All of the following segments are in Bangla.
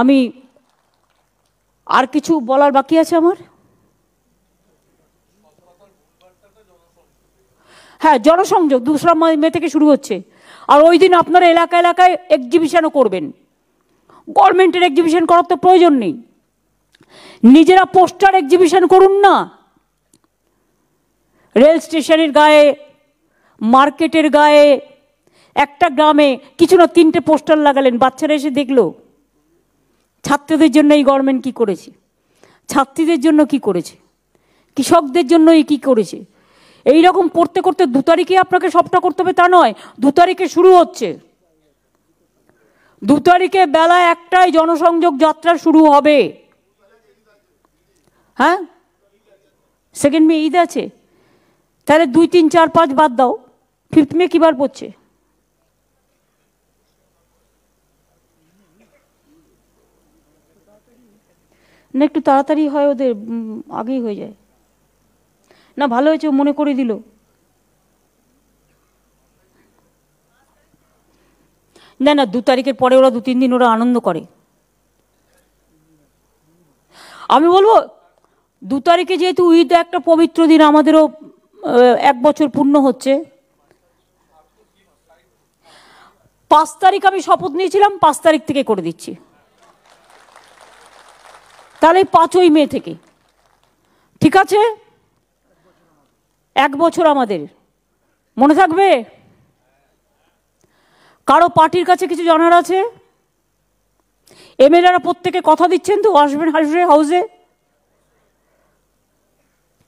আমি আর কিছু বলার বাকি আছে আমার হ্যাঁ জনসংযোগ দুসরা মে থেকে শুরু হচ্ছে আর ওই দিন আপনারা এলাকা এলাকায় এক্সিবিশনও করবেন গভর্নমেন্টের এক্সিবিশন করার তো প্রয়োজন নেই নিজেরা পোস্টার এক্সিবিশন করুন না রেল স্টেশনের গায়ে মার্কেটের গায়ে একটা গ্রামে কিছু না তিনটে পোস্টার লাগালেন বাচ্চারা এসে দেখলো ছাত্রদের জন্য এই গভর্নমেন্ট কী করেছে ছাত্রীদের জন্য কি করেছে কৃষকদের জন্য এই কী করেছে এই রকম পড়তে করতে দু তারিখে আপনাকে সবটা করতে হবে তা নয় দু তারিখে শুরু হচ্ছে দু তারিখে বেলা একটাই জনসংযোগ যাত্রা শুরু হবে হ্যাঁ সেকেন্ড মে ঈদ আছে তাহলে দুই তিন চার পাঁচ বাদ দাও ফিফথ মে বার পড়ছে না একটু তাড়াতাড়ি হয় ওদের আগেই হয়ে যায় না ভালো হয়েছে মনে করে দিল না না দু তারিখের পরে ওরা দু তিন দিন ওরা আনন্দ করে আমি বলবো দু তারিখে যেহেতু ঈদ একটা পবিত্র দিন আমাদেরও এক বছর পূর্ণ হচ্ছে পাঁচ তারিখ আমি শপথ নিয়েছিলাম পাঁচ তারিখ থেকে করে দিচ্ছি তাহলে পাঁচই মে থেকে ঠিক আছে এক বছর আমাদের মনে থাকবে কারো পার্টির কাছে কিছু জানার আছে এমএলএরা প্রত্যেকে কথা দিচ্ছেন তো আসবেন হাসবে হাউসে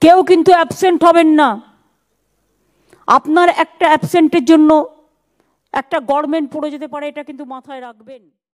কেউ কিন্তু অ্যাবসেন্ট হবেন না আপনার একটা অ্যাবসেন্টের জন্য একটা গভর্নমেন্ট পড়ে যেতে পারে এটা কিন্তু মাথায় রাখবেন